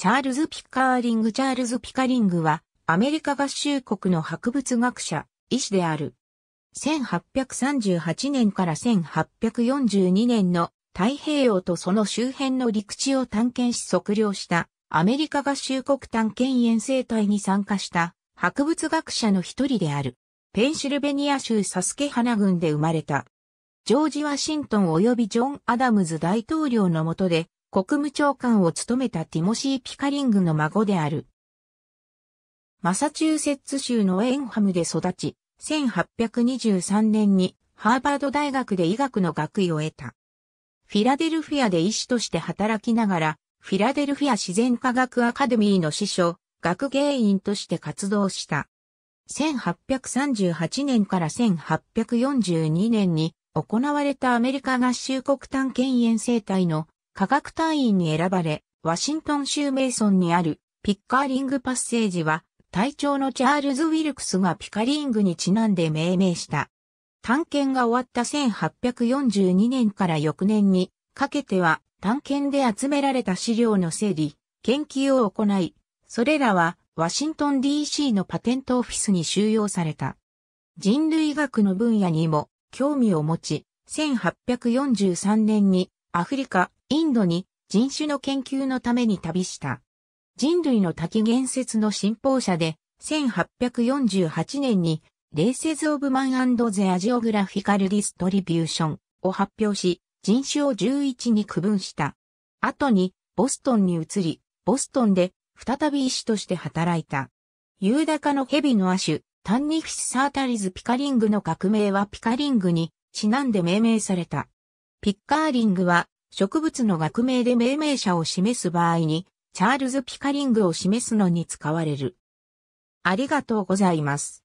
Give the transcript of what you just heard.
チャールズ・ピカーリングチャールズ・ピカリングは、アメリカ合衆国の博物学者、医師である。1838年から1842年の太平洋とその周辺の陸地を探検し測量したアメリカ合衆国探検遠征隊に参加した博物学者の一人である。ペンシルベニア州サスケハナ郡で生まれた。ジョージ・ワシントン及びジョン・アダムズ大統領の下で国務長官を務めたティモシー・ピカリングの孫である。マサチューセッツ州のエンハムで育ち、1823年にハーバード大学で医学の学位を得た。フィラデルフィアで医師として働きながら、フィラデルフィア自然科学アカデミーの師匠、学芸員として活動した。1838年から1842年に行われたアメリカ合衆国探検遠生態の科学隊員に選ばれ、ワシントン州メイソンにあるピッカーリングパッセージは、隊長のチャールズ・ウィルクスがピカリングにちなんで命名した。探検が終わった1842年から翌年にかけては探検で集められた資料の整理、研究を行い、それらはワシントン DC のパテントオフィスに収容された。人類学の分野にも興味を持ち、1843年にアフリカ、インドに人種の研究のために旅した。人類の多岐源説の信奉者で、1848年に、レーセズ・オブ・マンゼ・アジオグラフィカル・ディストリビューションを発表し、人種を11に区分した。後に、ボストンに移り、ボストンで、再び医師として働いた。ユーダカの蛇の亜種、タンニフィス・サータリズ・ピカリングの革命はピカリングに、ちなんで命名された。ピッカーリングは、植物の学名で命名者を示す場合に、チャールズ・ピカリングを示すのに使われる。ありがとうございます。